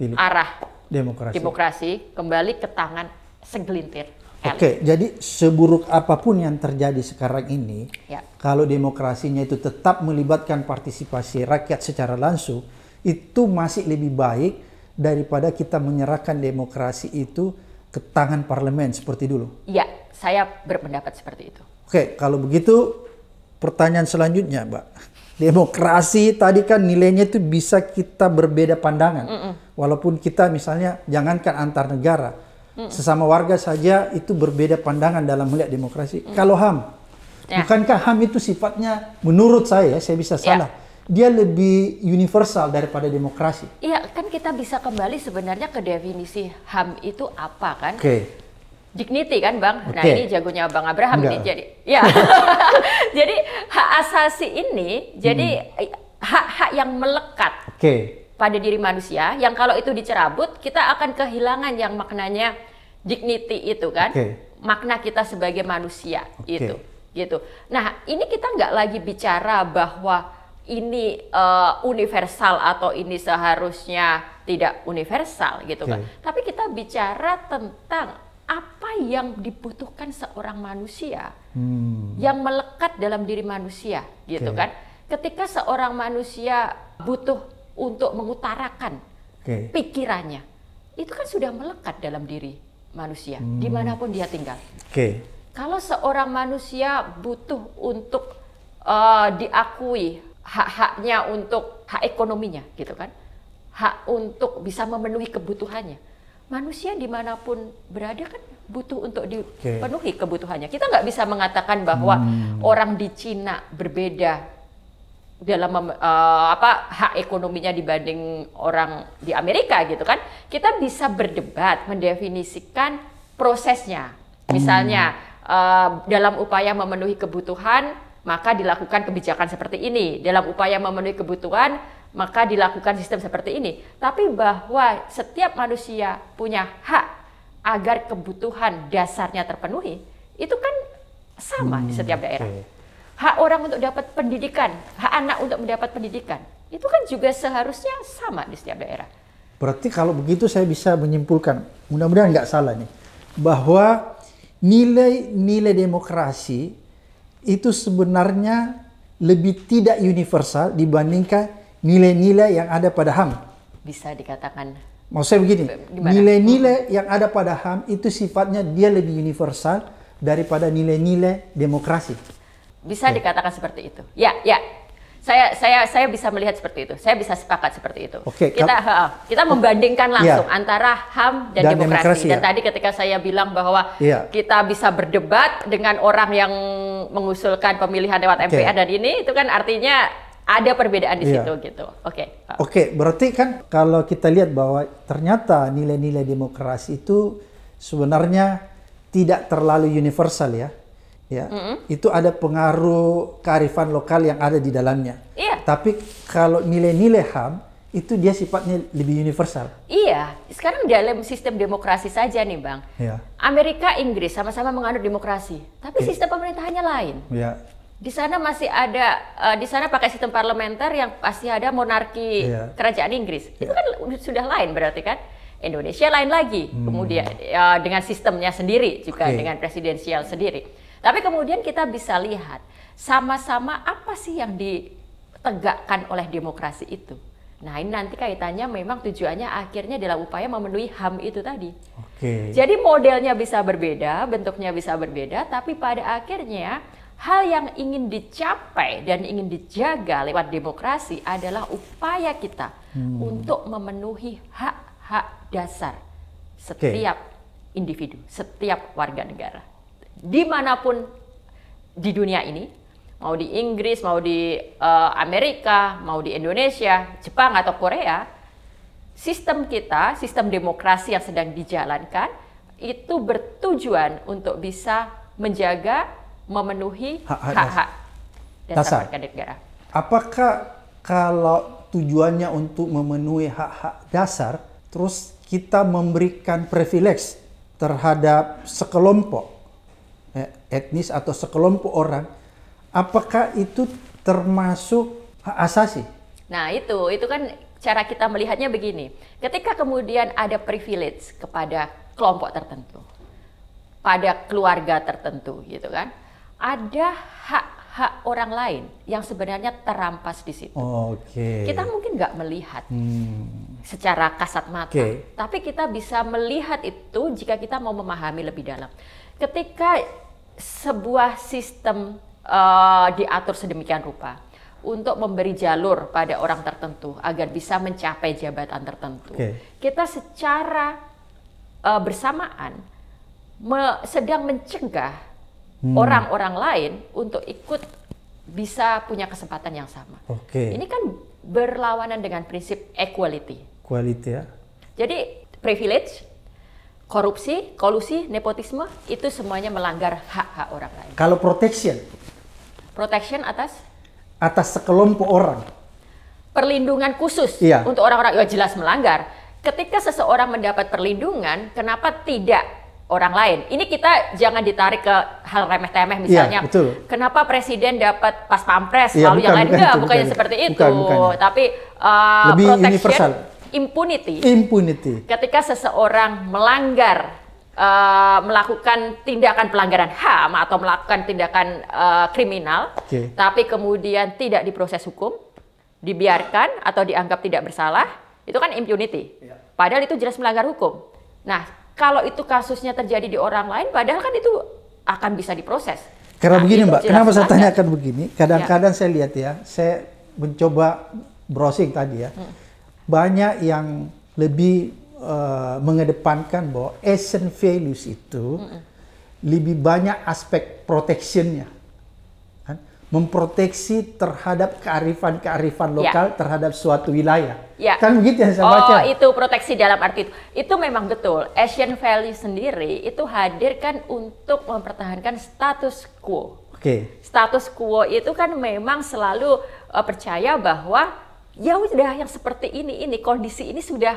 Pilih. arah demokrasi. demokrasi kembali ke tangan segelintir. Elit. Oke, jadi seburuk apapun yang terjadi sekarang ini, ya. kalau demokrasinya itu tetap melibatkan partisipasi rakyat secara langsung, itu masih lebih baik daripada kita menyerahkan demokrasi itu ke tangan parlemen seperti dulu. Iya, saya berpendapat seperti itu. Oke, kalau begitu pertanyaan selanjutnya, Mbak. Demokrasi tadi kan nilainya itu bisa kita berbeda pandangan. Mm -mm. Walaupun kita misalnya jangankan antar negara, mm -mm. sesama warga saja itu berbeda pandangan dalam melihat demokrasi. Mm -mm. Kalau HAM, ya. bukankah HAM itu sifatnya menurut saya, saya bisa ya. salah. Ya dia lebih universal daripada demokrasi. Iya, kan kita bisa kembali sebenarnya ke definisi HAM itu apa kan? Oke. Okay. Dignity kan Bang? Okay. Nah ini jagonya Bang Abraham Enggak. ini jadi ya. jadi hak asasi ini jadi hmm. Eh, hak-hak hmm. yang melekat. Okay. Pada diri manusia yang kalau itu dicerabut kita akan kehilangan yang maknanya dignity itu kan? Okay. Makna kita sebagai manusia okay. itu gitu. Nah, ini kita nggak lagi bicara bahwa ini uh, universal atau ini seharusnya tidak universal gitu kan. Hmm. Tapi kita bicara tentang apa yang dibutuhkan seorang manusia hmm. yang melekat dalam diri manusia gitu okay. kan ketika seorang manusia butuh untuk mengutarakan okay. pikirannya itu kan sudah melekat dalam diri manusia hmm. dimanapun dia tinggal okay. kalau seorang manusia butuh untuk uh, diakui hak-haknya untuk hak ekonominya gitu kan hak untuk bisa memenuhi kebutuhannya manusia dimanapun berada kan butuh untuk dipenuhi okay. kebutuhannya kita nggak bisa mengatakan bahwa hmm. orang di Cina berbeda dalam uh, apa hak ekonominya dibanding orang di Amerika gitu kan kita bisa berdebat mendefinisikan prosesnya misalnya hmm. uh, dalam upaya memenuhi kebutuhan maka dilakukan kebijakan seperti ini. Dalam upaya memenuhi kebutuhan, maka dilakukan sistem seperti ini. Tapi bahwa setiap manusia punya hak agar kebutuhan dasarnya terpenuhi, itu kan sama hmm, di setiap daerah. Okay. Hak orang untuk dapat pendidikan, hak anak untuk mendapat pendidikan, itu kan juga seharusnya sama di setiap daerah. Berarti kalau begitu saya bisa menyimpulkan, mudah-mudahan nggak salah nih, bahwa nilai-nilai demokrasi itu sebenarnya lebih tidak universal dibandingkan nilai-nilai yang ada pada HAM. Bisa dikatakan. mau saya begini, nilai-nilai yang ada pada HAM itu sifatnya dia lebih universal daripada nilai-nilai demokrasi. Bisa ya. dikatakan seperti itu. Ya, ya, saya saya saya bisa melihat seperti itu. Saya bisa sepakat seperti itu. Okay, kita uh, kita membandingkan iya. langsung yeah. antara HAM dan, dan demokrasi. demokrasi. Dan ya. tadi ketika saya bilang bahwa yeah. kita bisa berdebat dengan orang yang mengusulkan pemilihan lewat MPR okay. dan ini itu kan artinya ada perbedaan di yeah. situ gitu. Oke. Okay. Oke, okay, berarti kan kalau kita lihat bahwa ternyata nilai-nilai demokrasi itu sebenarnya tidak terlalu universal ya ya mm -hmm. itu ada pengaruh kearifan lokal yang ada di dalamnya. Iya. Tapi kalau nilai-nilai HAM itu dia sifatnya lebih universal. Iya, sekarang dalam sistem demokrasi saja nih bang. Iya. Amerika, Inggris sama-sama menganut demokrasi, tapi iya. sistem pemerintahannya lain. Iya. Di sana masih ada, uh, di sana pakai sistem parlementer yang pasti ada monarki iya. kerajaan Inggris. Iya. Itu kan sudah lain berarti kan. Indonesia lain lagi, hmm. kemudian uh, dengan sistemnya sendiri juga okay. dengan presidensial sendiri. Tapi kemudian kita bisa lihat sama-sama apa sih yang ditegakkan oleh demokrasi itu. Nah ini nanti kaitannya memang tujuannya akhirnya adalah upaya memenuhi HAM itu tadi. Oke. Jadi modelnya bisa berbeda, bentuknya bisa berbeda, tapi pada akhirnya hal yang ingin dicapai dan ingin dijaga lewat demokrasi adalah upaya kita hmm. untuk memenuhi hak-hak dasar setiap Oke. individu, setiap warga negara dimanapun di dunia ini, mau di Inggris, mau di uh, Amerika, mau di Indonesia, Jepang atau Korea, sistem kita, sistem demokrasi yang sedang dijalankan itu bertujuan untuk bisa menjaga, memenuhi hak-hak dasar warga negara. Apakah kalau tujuannya untuk memenuhi hak-hak dasar, terus kita memberikan privilege terhadap sekelompok Eh, etnis atau sekelompok orang, apakah itu termasuk hak asasi? Nah, itu itu kan cara kita melihatnya begini. Ketika kemudian ada privilege kepada kelompok tertentu, pada keluarga tertentu gitu kan. Ada hak-hak orang lain yang sebenarnya terampas di situ. Oke. Okay. Kita mungkin nggak melihat hmm. secara kasat mata, okay. tapi kita bisa melihat itu jika kita mau memahami lebih dalam ketika sebuah sistem uh, diatur sedemikian rupa untuk memberi jalur pada orang tertentu agar bisa mencapai jabatan tertentu, okay. kita secara uh, bersamaan me sedang mencegah hmm. orang-orang hmm. lain untuk ikut bisa punya kesempatan yang sama. Okay. Ini kan berlawanan dengan prinsip equality. Equality ya. Jadi privilege korupsi, kolusi, nepotisme itu semuanya melanggar hak-hak orang lain. Kalau protection? Protection atas? Atas sekelompok orang. Perlindungan khusus iya. untuk orang-orang yang jelas melanggar. Ketika seseorang mendapat perlindungan, kenapa tidak orang lain? Ini kita jangan ditarik ke hal remeh-temeh iya, misalnya. Iya, betul. Kenapa presiden dapat pas pampres iya, lalu bukan, yang lain bukan, enggak? bukannya bukan, seperti itu, bukan. tapi uh, lebih protection, universal impunity. Impunity. Ketika seseorang melanggar uh, melakukan tindakan pelanggaran HAM atau melakukan tindakan uh, kriminal, okay. tapi kemudian tidak diproses hukum, dibiarkan atau dianggap tidak bersalah, itu kan impunity. Iya. Padahal itu jelas melanggar hukum. Nah, kalau itu kasusnya terjadi di orang lain, padahal kan itu akan bisa diproses. Karena nah, begini Mbak, kenapa saya tanyakan begini? Kadang-kadang ya. saya lihat ya, saya mencoba browsing tadi ya. Hmm banyak yang lebih uh, mengedepankan bahwa Asian values itu mm -mm. lebih banyak aspek protectionnya, kan? memproteksi terhadap kearifan-kearifan ya. lokal yeah. terhadap suatu wilayah. Yeah. Kan begitu yang saya oh, baca. Oh, itu proteksi dalam arti itu. Itu memang betul. Asian values sendiri itu hadir kan untuk mempertahankan status quo. Okay. Status quo itu kan memang selalu uh, percaya bahwa ya udah yang seperti ini ini kondisi ini sudah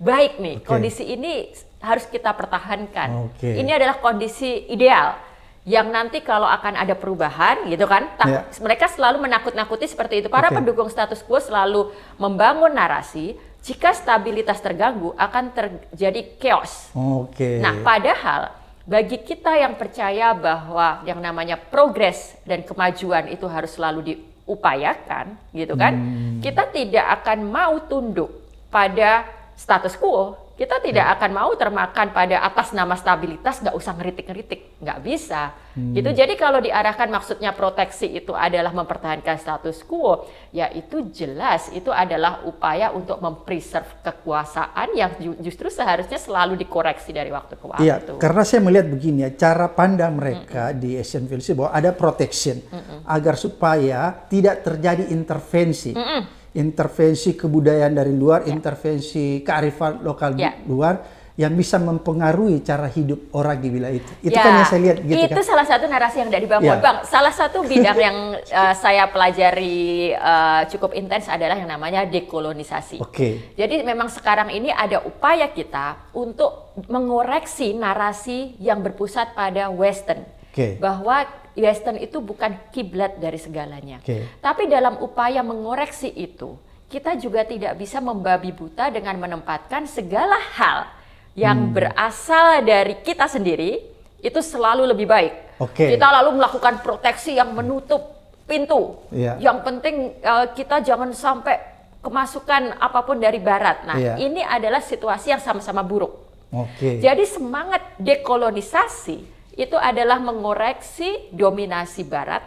baik nih. Okay. Kondisi ini harus kita pertahankan. Okay. Ini adalah kondisi ideal yang nanti kalau akan ada perubahan gitu kan yeah. Ya. mereka selalu menakut-nakuti seperti itu para okay. pendukung status quo selalu membangun narasi jika stabilitas terganggu akan terjadi chaos. Oke. Okay. Nah, padahal bagi kita yang percaya bahwa yang namanya progres dan kemajuan itu harus selalu di upayakan gitu kan hmm. kita tidak akan mau tunduk pada status quo kita tidak hmm. akan mau termakan pada atas nama stabilitas nggak usah ngeritik-ngeritik nggak bisa hmm. gitu jadi kalau diarahkan maksudnya proteksi itu adalah mempertahankan status quo ya itu jelas itu adalah upaya untuk mempreserve kekuasaan yang justru seharusnya selalu dikoreksi dari waktu ke waktu iya karena saya melihat begini ya cara pandang mereka hmm. di Asian Philosophy bahwa ada protection hmm. agar supaya tidak terjadi intervensi hmm intervensi kebudayaan dari luar, yeah. intervensi kearifan lokal yeah. luar yang bisa mempengaruhi cara hidup orang di wilayah itu. Itu kan ya, kan yang saya lihat gitu Itu kan. salah satu narasi yang dari Bang ya. Bang, salah satu bidang yang uh, saya pelajari uh, cukup intens adalah yang namanya dekolonisasi. Oke. Okay. Jadi memang sekarang ini ada upaya kita untuk mengoreksi narasi yang berpusat pada western. Okay. Bahwa Western itu bukan kiblat dari segalanya. Okay. Tapi dalam upaya mengoreksi itu, kita juga tidak bisa membabi buta dengan menempatkan segala hal yang hmm. berasal dari kita sendiri itu selalu lebih baik. Okay. Kita lalu melakukan proteksi yang menutup pintu. Yeah. Yang penting uh, kita jangan sampai kemasukan apapun dari barat. Nah, yeah. ini adalah situasi yang sama-sama buruk. Okay. Jadi semangat dekolonisasi itu adalah mengoreksi dominasi Barat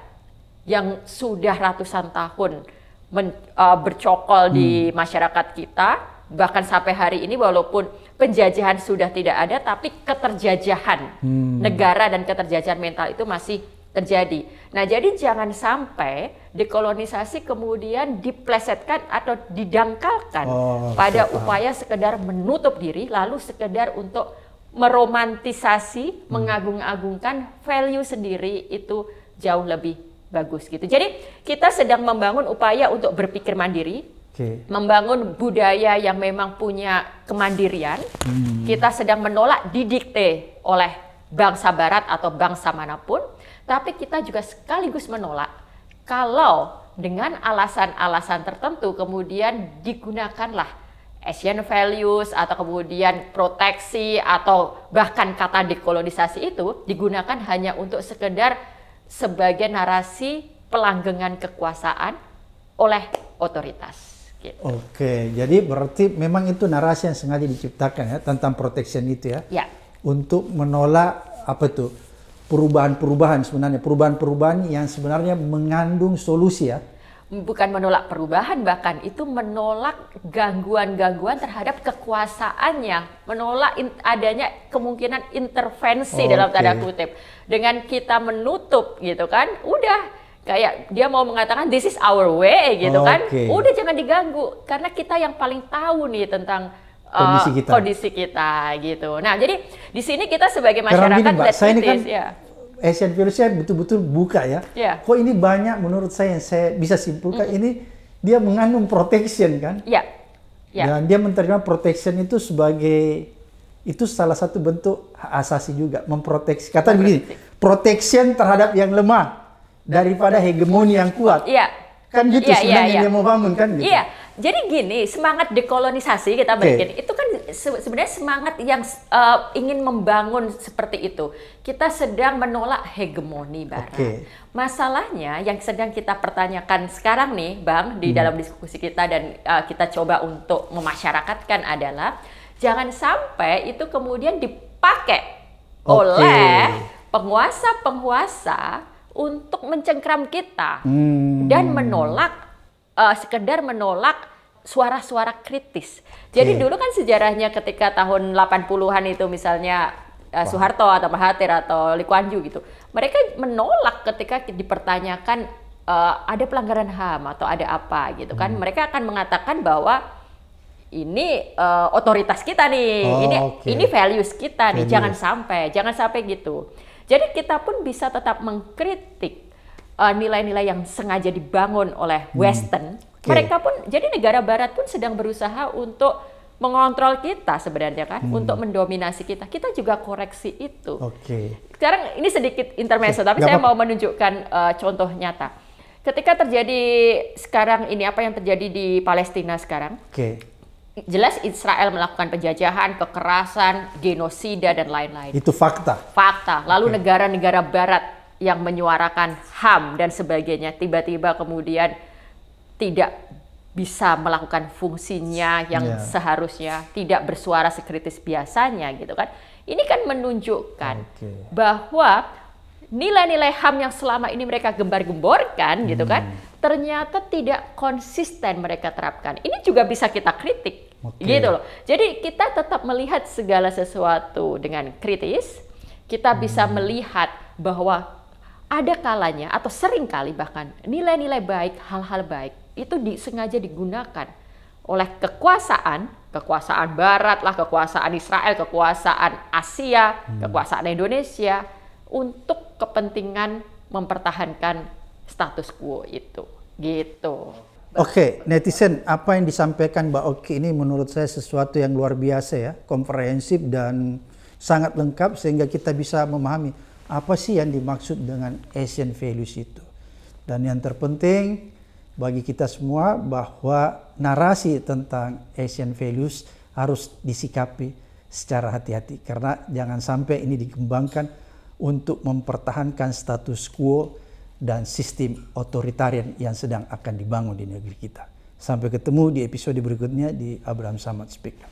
yang sudah ratusan tahun men, uh, bercokol hmm. di masyarakat kita, bahkan sampai hari ini walaupun penjajahan sudah tidak ada, tapi keterjajahan hmm. negara dan keterjajahan mental itu masih terjadi. Nah, jadi jangan sampai dekolonisasi kemudian diplesetkan atau didangkalkan oh, pada upaya sekedar menutup diri lalu sekedar untuk meromantisasi, hmm. mengagung-agungkan value sendiri itu jauh lebih bagus gitu. Jadi kita sedang membangun upaya untuk berpikir mandiri, okay. membangun budaya yang memang punya kemandirian. Hmm. Kita sedang menolak didikte oleh bangsa Barat atau bangsa manapun, tapi kita juga sekaligus menolak kalau dengan alasan-alasan tertentu kemudian digunakanlah Asian values atau kemudian proteksi atau bahkan kata dekolonisasi itu digunakan hanya untuk sekedar sebagai narasi pelanggengan kekuasaan oleh otoritas. Gitu. Oke, jadi berarti memang itu narasi yang sengaja diciptakan ya tentang protection itu ya, ya. untuk menolak apa tuh perubahan-perubahan sebenarnya perubahan-perubahan yang sebenarnya mengandung solusi ya bukan menolak perubahan bahkan itu menolak gangguan-gangguan terhadap kekuasaannya, menolak adanya kemungkinan intervensi oh, dalam tanda kutip. Dengan kita menutup gitu kan, udah kayak dia mau mengatakan this is our way gitu okay. kan udah jangan diganggu karena kita yang paling tahu nih tentang eh, kondisi kita, kondisi kita gitu nah jadi di sini kita sebagai masyarakat gini, Mbak, saya ini kan ya Asian virusnya betul-betul buka ya. Yeah. Kok ini banyak menurut saya yang saya bisa simpulkan mm ini dia mengandung protection kan? Iya. Yeah. Yeah. Dan dia menerima protection itu sebagai itu salah satu bentuk hak asasi juga memproteksi. Kata begini, protection terhadap yang lemah daripada hegemoni yang kuat. Iya. Yeah. Kan gitu yeah, ya, sebenarnya yeah, yeah. dia mau bangun kan gitu. Iya. Yeah jadi gini, semangat dekolonisasi kita balikin okay. itu kan se sebenarnya semangat yang uh, ingin membangun seperti itu. Kita sedang menolak hegemoni barat. Okay. Masalahnya yang sedang kita pertanyakan sekarang nih, Bang, di hmm. dalam diskusi kita dan uh, kita coba untuk memasyarakatkan adalah jangan sampai itu kemudian dipakai okay. oleh penguasa-penguasa untuk mencengkram kita hmm. dan menolak uh, sekedar menolak suara-suara kritis. Jadi okay. dulu kan sejarahnya ketika tahun 80-an itu misalnya uh, Soeharto atau Mahathir atau Lee Kuan Yew gitu. Mereka menolak ketika dipertanyakan uh, ada pelanggaran HAM atau ada apa gitu kan. Hmm. Mereka akan mengatakan bahwa ini uh, otoritas kita nih, oh, ini okay. ini values kita nih, values. jangan sampai, jangan sampai gitu. Jadi kita pun bisa tetap mengkritik nilai-nilai uh, yang sengaja dibangun oleh hmm. Western Okay. Mereka pun, jadi negara barat pun sedang berusaha untuk mengontrol kita sebenarnya kan hmm. untuk mendominasi kita. Kita juga koreksi itu. Oke. Okay. Sekarang ini sedikit intermezzo tapi Gak saya mau menunjukkan uh, contoh nyata. Ketika terjadi sekarang ini apa yang terjadi di Palestina sekarang? Oke. Okay. Jelas Israel melakukan penjajahan, kekerasan, genosida dan lain-lain. Itu fakta. Fakta. Lalu negara-negara okay. Negara -negara barat yang menyuarakan HAM dan sebagainya tiba-tiba kemudian tidak bisa melakukan fungsinya yang yeah. seharusnya, tidak bersuara sekritis biasanya gitu kan. Ini kan menunjukkan okay. bahwa nilai-nilai HAM yang selama ini mereka gembar-gemborkan hmm. gitu kan, ternyata tidak konsisten mereka terapkan. Ini juga bisa kita kritik. Okay. Gitu loh. Jadi kita tetap melihat segala sesuatu dengan kritis. Kita hmm. bisa melihat bahwa ada kalanya atau seringkali bahkan nilai-nilai baik, hal-hal baik itu disengaja digunakan oleh kekuasaan, kekuasaan Barat lah, kekuasaan Israel, kekuasaan Asia, hmm. kekuasaan Indonesia untuk kepentingan mempertahankan status quo itu, gitu. Oke, okay, netizen, apa yang disampaikan Mbak Oki ini menurut saya sesuatu yang luar biasa ya, komprehensif dan sangat lengkap sehingga kita bisa memahami apa sih yang dimaksud dengan Asian values itu. Dan yang terpenting bagi kita semua bahwa narasi tentang Asian values harus disikapi secara hati-hati karena jangan sampai ini dikembangkan untuk mempertahankan status quo dan sistem otoritarian yang sedang akan dibangun di negeri kita. Sampai ketemu di episode berikutnya di Abraham Samad Speak.